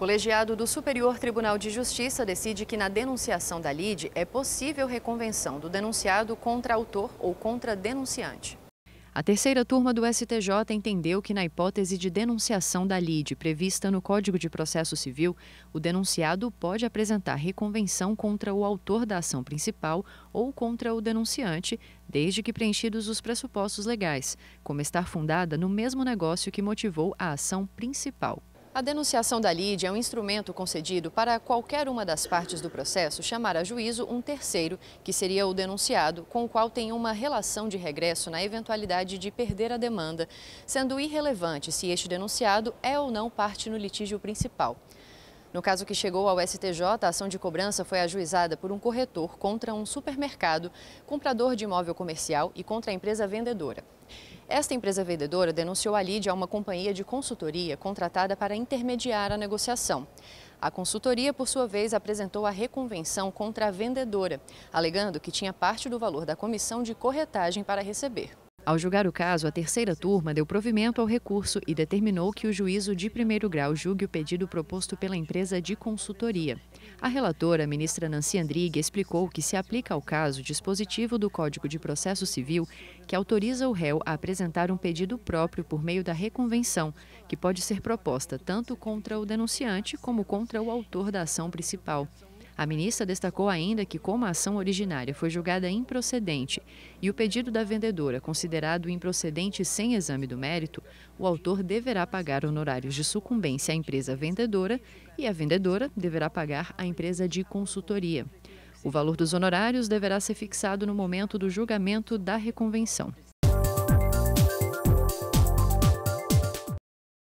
Colegiado do Superior Tribunal de Justiça decide que na denunciação da LIDE é possível reconvenção do denunciado contra autor ou contra denunciante. A terceira turma do STJ entendeu que, na hipótese de denunciação da LIDE prevista no Código de Processo Civil, o denunciado pode apresentar reconvenção contra o autor da ação principal ou contra o denunciante, desde que preenchidos os pressupostos legais, como estar fundada no mesmo negócio que motivou a ação principal. A denunciação da lide é um instrumento concedido para qualquer uma das partes do processo chamar a juízo um terceiro, que seria o denunciado, com o qual tem uma relação de regresso na eventualidade de perder a demanda, sendo irrelevante se este denunciado é ou não parte no litígio principal. No caso que chegou ao STJ, a ação de cobrança foi ajuizada por um corretor contra um supermercado, comprador de imóvel comercial e contra a empresa vendedora. Esta empresa vendedora denunciou a Lídia a uma companhia de consultoria contratada para intermediar a negociação. A consultoria, por sua vez, apresentou a reconvenção contra a vendedora, alegando que tinha parte do valor da comissão de corretagem para receber. Ao julgar o caso, a terceira turma deu provimento ao recurso e determinou que o juízo de primeiro grau julgue o pedido proposto pela empresa de consultoria. A relatora, a ministra Nancy Andrighi, explicou que se aplica ao caso dispositivo do Código de Processo Civil que autoriza o réu a apresentar um pedido próprio por meio da reconvenção, que pode ser proposta tanto contra o denunciante como contra o autor da ação principal. A ministra destacou ainda que, como a ação originária foi julgada improcedente e o pedido da vendedora considerado improcedente sem exame do mérito, o autor deverá pagar honorários de sucumbência à empresa vendedora e a vendedora deverá pagar à empresa de consultoria. O valor dos honorários deverá ser fixado no momento do julgamento da reconvenção.